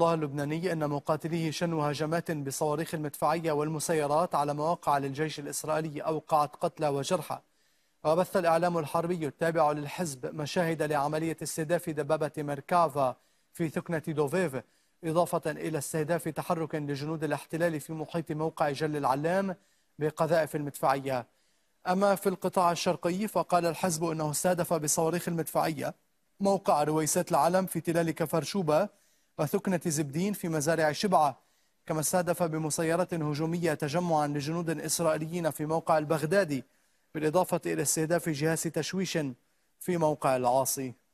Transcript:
الله اللبناني أن مقاتليه شنوا هجمات بصواريخ المدفعية والمسيرات على مواقع للجيش الإسرائيلي أوقعت قتلى وجرحى وبث الإعلام الحربي التابع للحزب مشاهد لعملية استهداف دبابة ميركافا في ثكنة دوفيف إضافة إلى استهداف تحرك لجنود الاحتلال في محيط موقع جل العلام بقذائف المدفعية أما في القطاع الشرقي فقال الحزب أنه استهدف بصواريخ المدفعية موقع رويسات العلم في تلال كفرشوبة وثكنة زبدين في مزارع شبعة كما استهدف بمسيرة هجومية تجمعا لجنود إسرائيليين في موقع البغدادي بالإضافة إلى استهداف جهاز تشويش في موقع العاصي